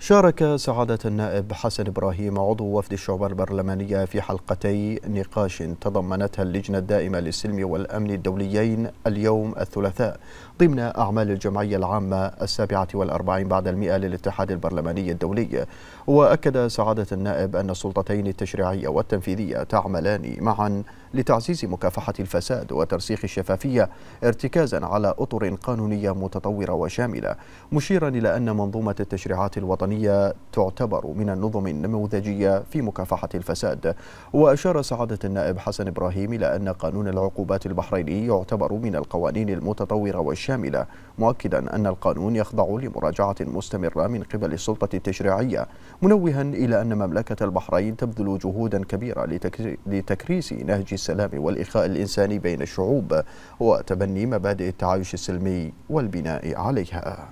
شارك سعادة النائب حسن إبراهيم عضو وفد الشعب البرلمانية في حلقتي نقاش تضمنتها اللجنة الدائمة للسلم والأمن الدوليين اليوم الثلاثاء ضمن أعمال الجمعية العامة السابعة والأربعين بعد المئة للاتحاد البرلماني الدولي وأكد سعادة النائب أن السلطتين التشريعية والتنفيذية تعملان معا لتعزيز مكافحة الفساد وترسيخ الشفافية ارتكازا على أطر قانونية متطورة وشاملة مشيرا إلى أن منظومة التشريعات الوطنية تعتبر من النظم النموذجية في مكافحة الفساد وأشار سعادة النائب حسن إبراهيم إلى أن قانون العقوبات البحريني يعتبر من القوانين المتطورة والشاملة مؤكدا أن القانون يخضع لمراجعة مستمرة من قبل السلطة التشريعية منوها إلى أن مملكة البحرين تبذل جهودا كبيرة لتكريس نهج السلام والإخاء الإنساني بين الشعوب وتبني مبادئ التعايش السلمي والبناء عليها